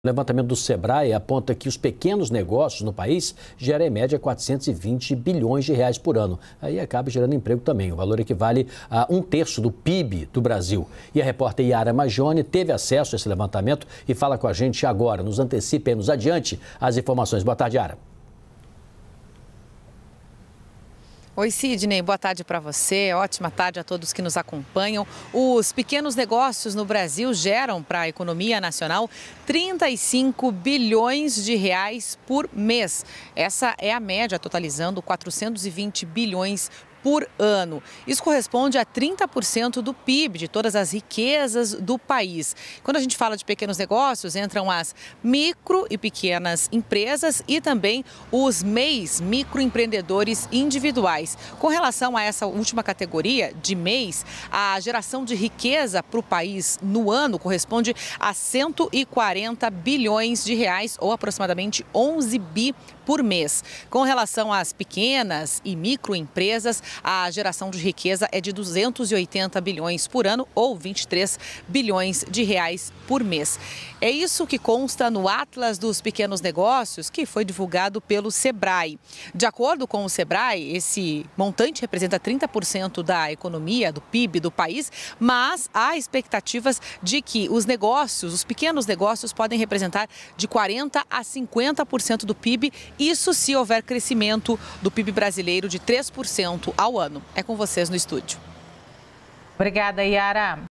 O levantamento do Sebrae aponta que os pequenos negócios no país geram em média 420 bilhões de reais por ano. Aí acaba gerando emprego também. O valor equivale a um terço do PIB do Brasil. E a repórter Yara Magione teve acesso a esse levantamento e fala com a gente agora. Nos antecipemos adiante as informações. Boa tarde, Yara. Oi, Sidney, boa tarde para você. Ótima tarde a todos que nos acompanham. Os pequenos negócios no Brasil geram para a economia nacional 35 bilhões de reais por mês. Essa é a média, totalizando 420 bilhões por ano. Isso corresponde a 30% do PIB, de todas as riquezas do país. Quando a gente fala de pequenos negócios, entram as micro e pequenas empresas e também os MEIs, microempreendedores individuais. Com relação a essa última categoria de MEIs, a geração de riqueza para o país no ano corresponde a 140 bilhões de reais, ou aproximadamente 11 bi por mês. Com relação às pequenas e microempresas, a geração de riqueza é de 280 bilhões por ano ou 23 bilhões de reais por mês. É isso que consta no Atlas dos Pequenos Negócios, que foi divulgado pelo Sebrae. De acordo com o Sebrae, esse montante representa 30% da economia, do PIB do país, mas há expectativas de que os negócios, os pequenos negócios, podem representar de 40% a 50% do PIB, isso se houver crescimento do PIB brasileiro de 3% ao ano. É com vocês no estúdio. Obrigada, Yara.